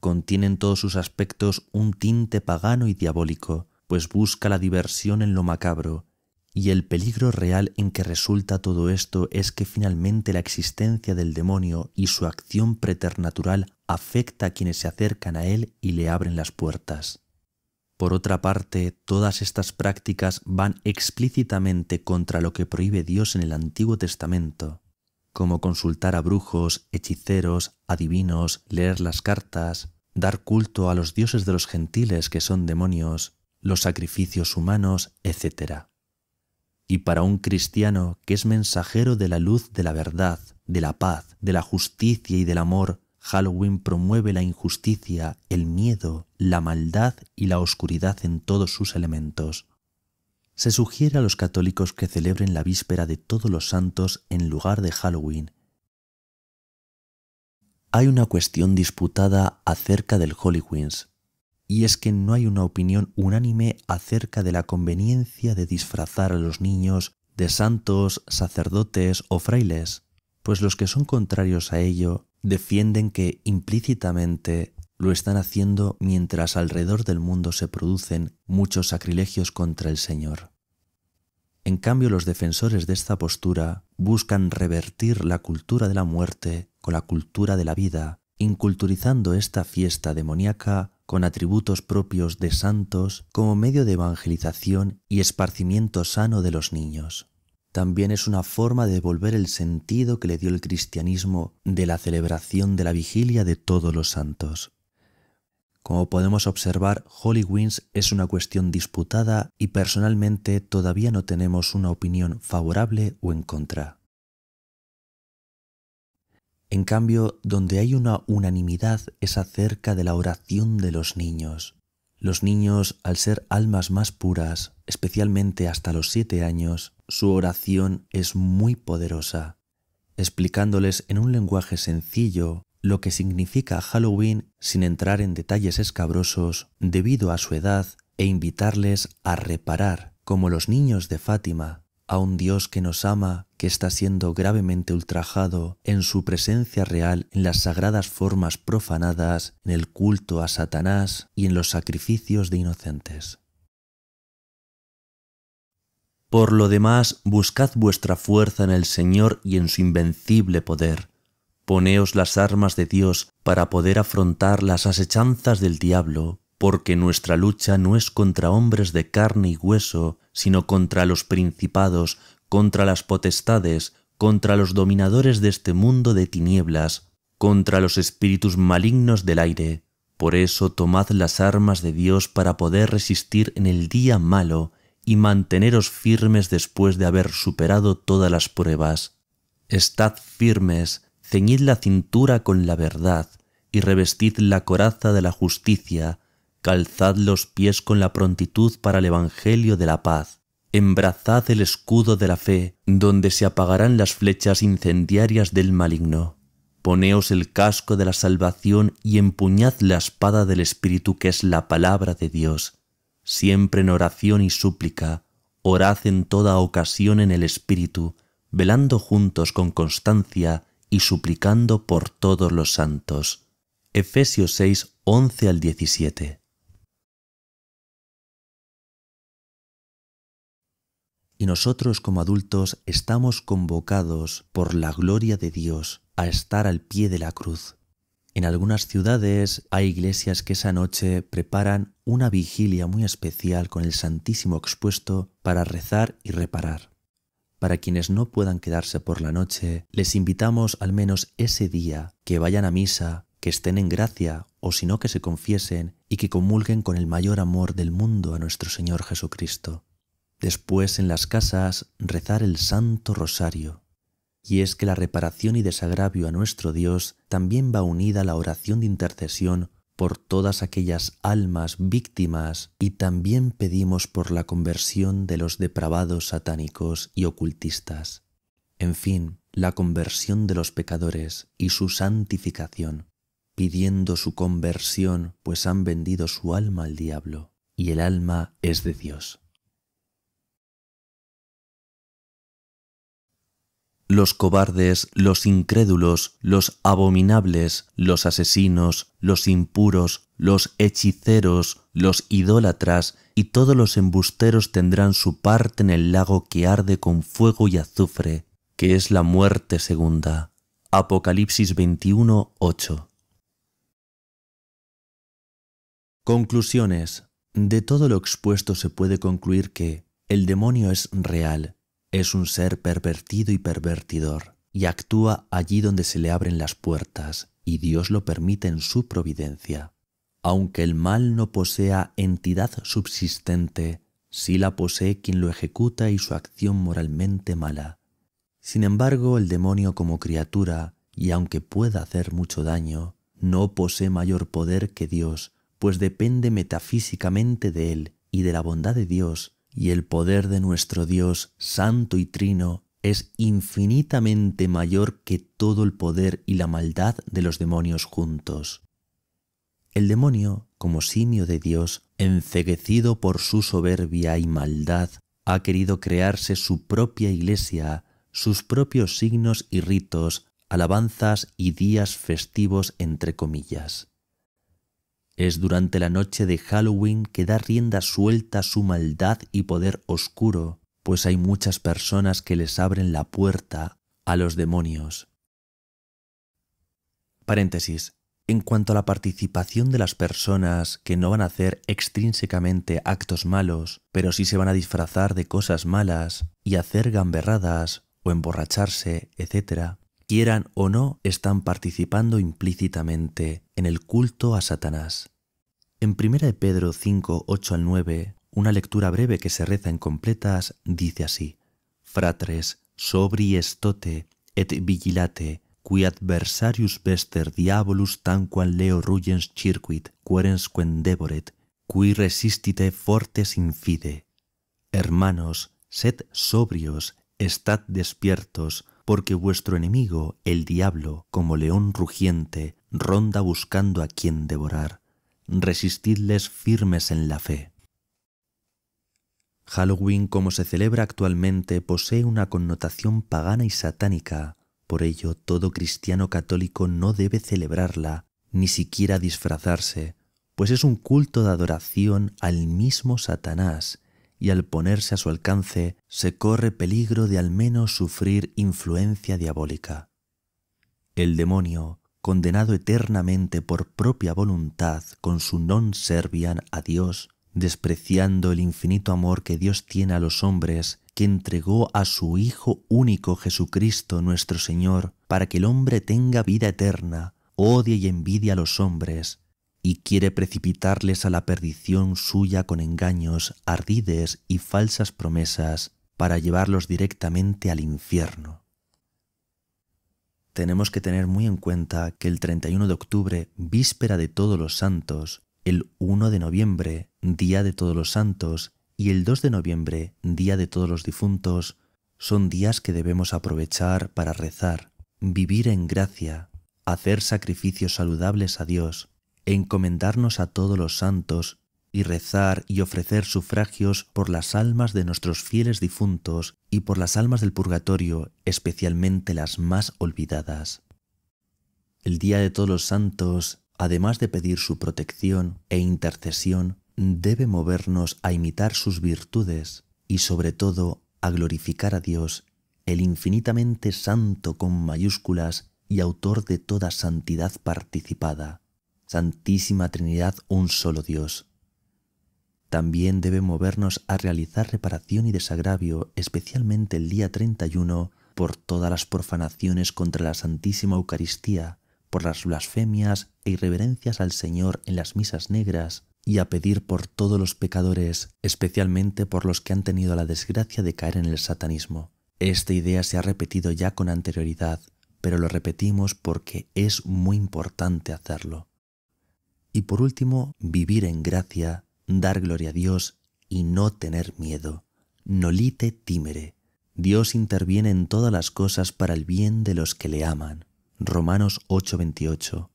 en todos sus aspectos un tinte pagano y diabólico, pues busca la diversión en lo macabro, y el peligro real en que resulta todo esto es que finalmente la existencia del demonio y su acción preternatural afecta a quienes se acercan a él y le abren las puertas. Por otra parte, todas estas prácticas van explícitamente contra lo que prohíbe Dios en el Antiguo Testamento, como consultar a brujos, hechiceros, adivinos, leer las cartas, dar culto a los dioses de los gentiles que son demonios, los sacrificios humanos, etc. Y para un cristiano que es mensajero de la luz de la verdad, de la paz, de la justicia y del amor, Halloween promueve la injusticia, el miedo, la maldad y la oscuridad en todos sus elementos. Se sugiere a los católicos que celebren la víspera de todos los santos en lugar de Halloween. Hay una cuestión disputada acerca del Holy y es que no hay una opinión unánime acerca de la conveniencia de disfrazar a los niños de santos, sacerdotes o frailes, pues los que son contrarios a ello defienden que implícitamente lo están haciendo mientras alrededor del mundo se producen muchos sacrilegios contra el Señor. En cambio, los defensores de esta postura buscan revertir la cultura de la muerte con la cultura de la vida, inculturizando esta fiesta demoníaca con atributos propios de santos como medio de evangelización y esparcimiento sano de los niños. También es una forma de devolver el sentido que le dio el cristianismo de la celebración de la vigilia de todos los santos. Como podemos observar, Holy es una cuestión disputada y personalmente todavía no tenemos una opinión favorable o en contra. En cambio, donde hay una unanimidad es acerca de la oración de los niños. Los niños, al ser almas más puras, especialmente hasta los siete años, su oración es muy poderosa, explicándoles en un lenguaje sencillo lo que significa Halloween sin entrar en detalles escabrosos debido a su edad e invitarles a reparar, como los niños de Fátima, a un Dios que nos ama, que está siendo gravemente ultrajado en su presencia real en las sagradas formas profanadas, en el culto a Satanás y en los sacrificios de inocentes. Por lo demás, buscad vuestra fuerza en el Señor y en su invencible poder. Poneos las armas de Dios para poder afrontar las asechanzas del diablo, porque nuestra lucha no es contra hombres de carne y hueso, sino contra los principados, contra las potestades, contra los dominadores de este mundo de tinieblas, contra los espíritus malignos del aire. Por eso tomad las armas de Dios para poder resistir en el día malo y manteneros firmes después de haber superado todas las pruebas. Estad firmes, ceñid la cintura con la verdad y revestid la coraza de la justicia, Calzad los pies con la prontitud para el Evangelio de la paz. Embrazad el escudo de la fe, donde se apagarán las flechas incendiarias del maligno. Poneos el casco de la salvación y empuñad la espada del Espíritu que es la palabra de Dios. Siempre en oración y súplica, orad en toda ocasión en el Espíritu, velando juntos con constancia y suplicando por todos los santos. Efesios 6, 11 al 17. Y nosotros como adultos estamos convocados por la gloria de Dios a estar al pie de la cruz. En algunas ciudades hay iglesias que esa noche preparan una vigilia muy especial con el Santísimo expuesto para rezar y reparar. Para quienes no puedan quedarse por la noche, les invitamos al menos ese día que vayan a misa, que estén en gracia o si no que se confiesen y que comulguen con el mayor amor del mundo a nuestro Señor Jesucristo. Después en las casas rezar el Santo Rosario. Y es que la reparación y desagravio a nuestro Dios también va unida a la oración de intercesión por todas aquellas almas víctimas y también pedimos por la conversión de los depravados satánicos y ocultistas. En fin, la conversión de los pecadores y su santificación, pidiendo su conversión pues han vendido su alma al diablo y el alma es de Dios. los cobardes, los incrédulos, los abominables, los asesinos, los impuros, los hechiceros, los idólatras y todos los embusteros tendrán su parte en el lago que arde con fuego y azufre, que es la muerte segunda. Apocalipsis 21, 8. Conclusiones. De todo lo expuesto se puede concluir que el demonio es real, es un ser pervertido y pervertidor, y actúa allí donde se le abren las puertas, y Dios lo permite en su providencia. Aunque el mal no posea entidad subsistente, sí la posee quien lo ejecuta y su acción moralmente mala. Sin embargo, el demonio como criatura, y aunque pueda hacer mucho daño, no posee mayor poder que Dios, pues depende metafísicamente de él y de la bondad de Dios y el poder de nuestro Dios santo y trino es infinitamente mayor que todo el poder y la maldad de los demonios juntos. El demonio, como simio de Dios, enceguecido por su soberbia y maldad, ha querido crearse su propia iglesia, sus propios signos y ritos, alabanzas y días festivos entre comillas. Es durante la noche de Halloween que da rienda suelta su maldad y poder oscuro, pues hay muchas personas que les abren la puerta a los demonios. Paréntesis. En cuanto a la participación de las personas que no van a hacer extrínsecamente actos malos, pero sí se van a disfrazar de cosas malas y hacer gamberradas o emborracharse, etc., quieran o no, están participando implícitamente en el culto a Satanás. En 1 Pedro 5, 8 al 9, una lectura breve que se reza en completas dice así: Fratres, sobri estote et vigilate, qui adversarius vester diabolus tanquam leo rugens circuit, querens quendeboret, qui resistite fortes infide. Hermanos, sed sobrios, estad despiertos, porque vuestro enemigo, el diablo, como león rugiente, ronda buscando a quien devorar. Resistidles firmes en la fe. Halloween, como se celebra actualmente, posee una connotación pagana y satánica. Por ello, todo cristiano católico no debe celebrarla, ni siquiera disfrazarse, pues es un culto de adoración al mismo Satanás y al ponerse a su alcance se corre peligro de al menos sufrir influencia diabólica. El demonio, condenado eternamente por propia voluntad con su non servian a Dios, despreciando el infinito amor que Dios tiene a los hombres, que entregó a su Hijo único Jesucristo nuestro Señor, para que el hombre tenga vida eterna, odia y envidia a los hombres, y quiere precipitarles a la perdición suya con engaños, ardides y falsas promesas para llevarlos directamente al infierno. Tenemos que tener muy en cuenta que el 31 de octubre, víspera de todos los santos, el 1 de noviembre, día de todos los santos, y el 2 de noviembre, día de todos los difuntos, son días que debemos aprovechar para rezar, vivir en gracia, hacer sacrificios saludables a Dios, encomendarnos a todos los santos y rezar y ofrecer sufragios por las almas de nuestros fieles difuntos y por las almas del purgatorio, especialmente las más olvidadas. El Día de Todos los Santos, además de pedir su protección e intercesión, debe movernos a imitar sus virtudes y sobre todo a glorificar a Dios, el infinitamente santo con mayúsculas y autor de toda santidad participada Santísima Trinidad, un solo Dios. También debe movernos a realizar reparación y desagravio, especialmente el día 31, por todas las profanaciones contra la Santísima Eucaristía, por las blasfemias e irreverencias al Señor en las misas negras, y a pedir por todos los pecadores, especialmente por los que han tenido la desgracia de caer en el satanismo. Esta idea se ha repetido ya con anterioridad, pero lo repetimos porque es muy importante hacerlo. Y por último, vivir en gracia, dar gloria a Dios y no tener miedo. Nolite timere. Dios interviene en todas las cosas para el bien de los que le aman. Romanos 8:28.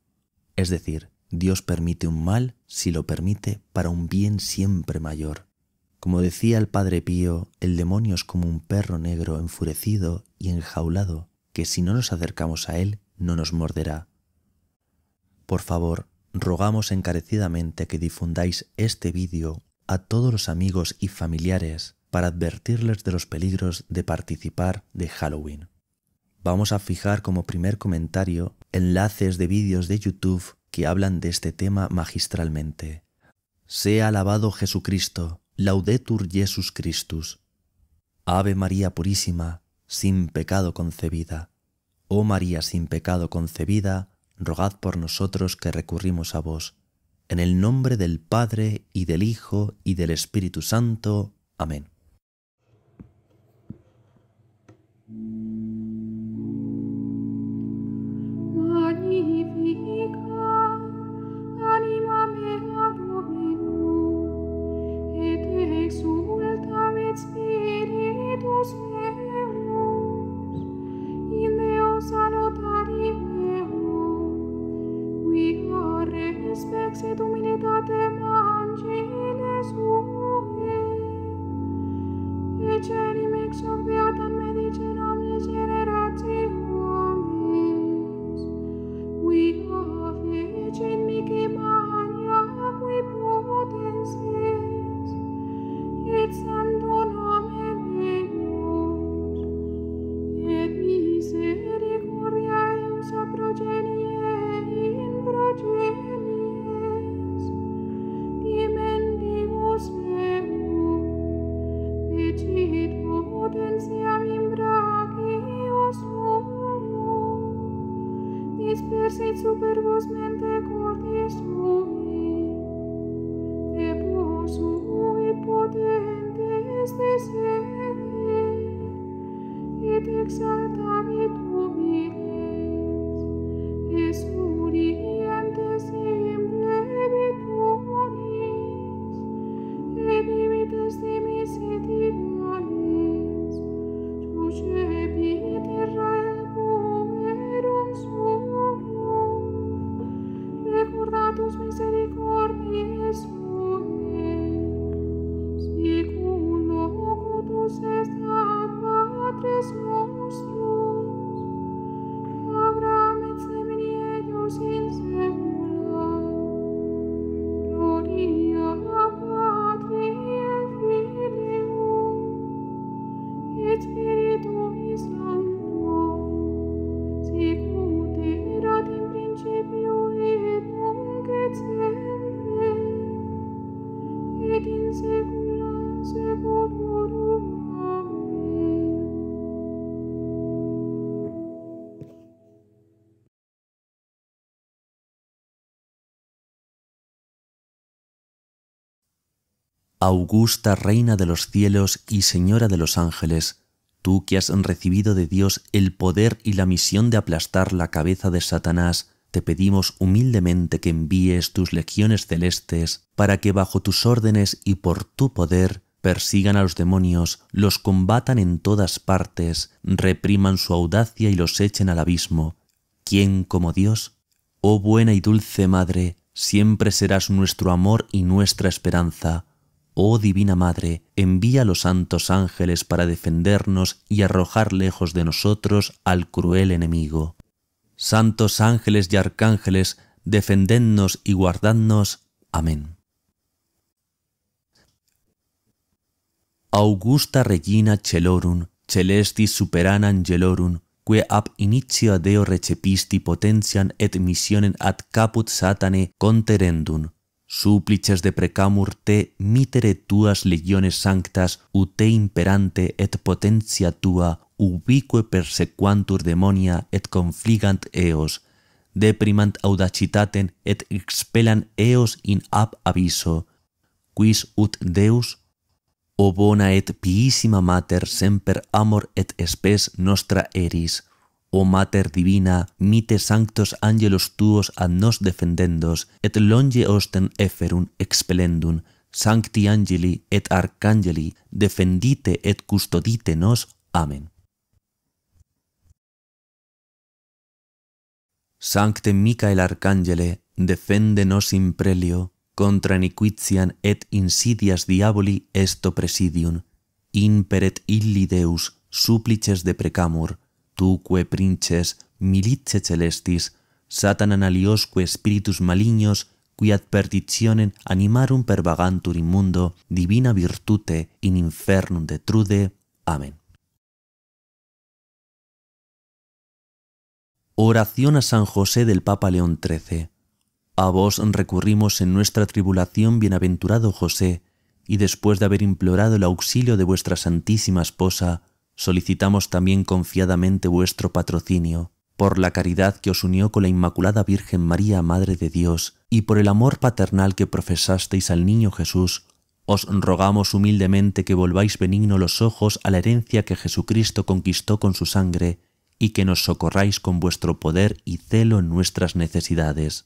Es decir, Dios permite un mal si lo permite para un bien siempre mayor. Como decía el Padre Pío, el demonio es como un perro negro enfurecido y enjaulado, que si no nos acercamos a él, no nos morderá. Por favor, rogamos encarecidamente que difundáis este vídeo a todos los amigos y familiares para advertirles de los peligros de participar de Halloween. Vamos a fijar como primer comentario enlaces de vídeos de YouTube que hablan de este tema magistralmente. Sea alabado Jesucristo, laudetur Jesus Christus. Ave María Purísima, sin pecado concebida. Oh María sin pecado concebida, rogad por nosotros que recurrimos a vos. En el nombre del Padre, y del Hijo, y del Espíritu Santo. Amén. Augusta Reina de los cielos y Señora de los ángeles, tú que has recibido de Dios el poder y la misión de aplastar la cabeza de Satanás, te pedimos humildemente que envíes tus legiones celestes para que bajo tus órdenes y por tu poder persigan a los demonios, los combatan en todas partes, repriman su audacia y los echen al abismo. ¿Quién como Dios? Oh buena y dulce Madre, siempre serás nuestro amor y nuestra esperanza Oh Divina Madre, envía a los santos ángeles para defendernos y arrojar lejos de nosotros al cruel enemigo. Santos ángeles y arcángeles, defendennos y guardadnos. Amén. Augusta Regina Celorum, Celestis Superan Angelorum, que ab initio Deo recepisti potentian et missionen ad caput satane conterendum, supplices DE PRECAMUR TE MITERE TUAS LEGIONES SANCTAS UT TE IMPERANTE ET POTENTIA TUA UBIQUE PERSEQUANTUR DEMONIA ET CONFLIGANT EOS, DEPRIMANT AUDACITATEN ET EXPELAN EOS IN AB AVISO, Quis UT DEUS, O BONA ET PIISSIMA MATER SEMPER AMOR ET ESPES NOSTRA ERIS, O Mater Divina, mite sanctos angelos tuos ad nos defendendos, et longe osten eferum expelendum, sancti angeli et arcangeli, defendite et custodite nos. Amen. Sancte Michael Arcangele, defende nos in prelio, contra iniquitian et insidias diaboli esto presidium, imperet illi Deus, supplices de precamur, tuque princes milice celestis, satan que espíritus malignos, qui ad perditionem animarum pervagantur in mundo, divina virtute in infernum detrude. Amén. Oración a San José del Papa León XIII. A vos recurrimos en nuestra tribulación, bienaventurado José, y después de haber implorado el auxilio de vuestra Santísima Esposa, solicitamos también confiadamente vuestro patrocinio, por la caridad que os unió con la Inmaculada Virgen María, Madre de Dios, y por el amor paternal que profesasteis al niño Jesús, os rogamos humildemente que volváis benigno los ojos a la herencia que Jesucristo conquistó con su sangre, y que nos socorráis con vuestro poder y celo en nuestras necesidades.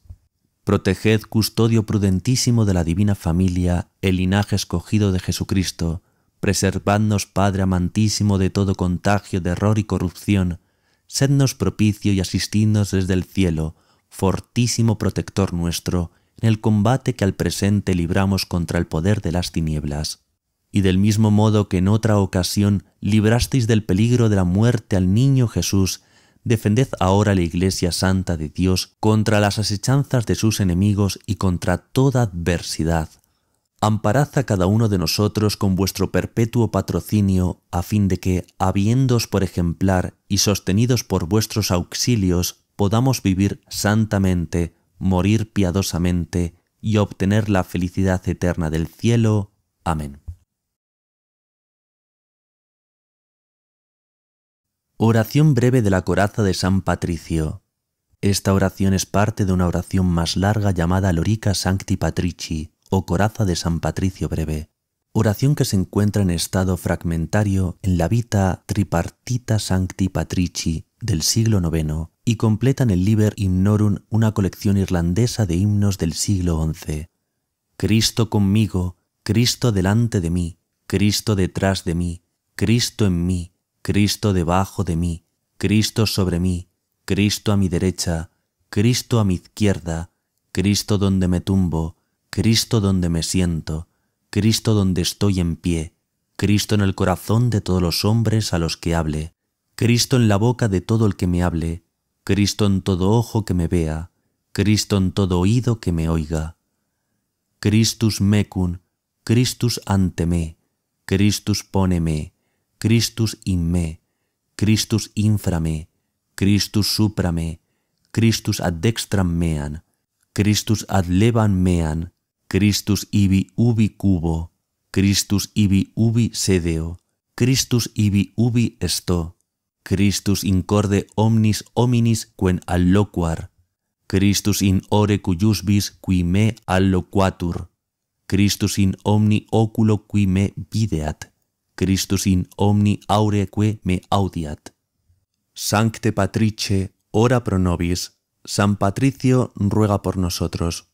Proteged, custodio prudentísimo de la divina familia, el linaje escogido de Jesucristo, Preservadnos, Padre amantísimo, de todo contagio de error y corrupción. Sednos propicio y asistidnos desde el cielo, fortísimo protector nuestro, en el combate que al presente libramos contra el poder de las tinieblas. Y del mismo modo que en otra ocasión librasteis del peligro de la muerte al niño Jesús, defended ahora la Iglesia Santa de Dios contra las asechanzas de sus enemigos y contra toda adversidad amparad a cada uno de nosotros con vuestro perpetuo patrocinio, a fin de que, habiéndoos por ejemplar y sostenidos por vuestros auxilios, podamos vivir santamente, morir piadosamente y obtener la felicidad eterna del cielo. Amén. Oración breve de la coraza de San Patricio. Esta oración es parte de una oración más larga llamada Lorica Sancti Patrici, o coraza de San Patricio breve, oración que se encuentra en estado fragmentario en la Vita Tripartita Sancti Patrici del siglo IX y completa en el Liber Hymnorum una colección irlandesa de himnos del siglo XI. Cristo conmigo, Cristo delante de mí, Cristo detrás de mí, Cristo en mí, Cristo debajo de mí, Cristo sobre mí, Cristo a mi derecha, Cristo a mi izquierda, Cristo donde me tumbo, Cristo donde me siento, Cristo donde estoy en pie, Cristo en el corazón de todos los hombres a los que hable, Cristo en la boca de todo el que me hable, Cristo en todo ojo que me vea, Cristo en todo oído que me oiga. Christus mecum, Christus ante me, Christus pone me, Christus in me, Christus infra me, Christus supra me, Christus ad dextram mean, Christus ad mean, Christus ibi ubi cubo, Christus ibi ubi sedeo, Christus ibi ubi esto, Christus corde omnis hominis quen alloquar, Christus in ore cuyus bis qui me alloquatur, Christus in omni oculo qui me videat, Christus in omni aureque me audiat. Sancte Patrice, ora pro nobis, San Patricio ruega por nosotros.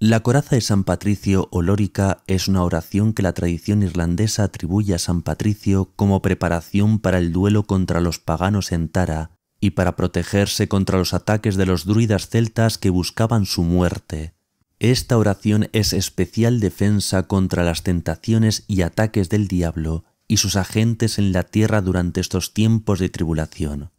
La coraza de San Patricio olórica es una oración que la tradición irlandesa atribuye a San Patricio como preparación para el duelo contra los paganos en Tara y para protegerse contra los ataques de los druidas celtas que buscaban su muerte. Esta oración es especial defensa contra las tentaciones y ataques del diablo y sus agentes en la tierra durante estos tiempos de tribulación.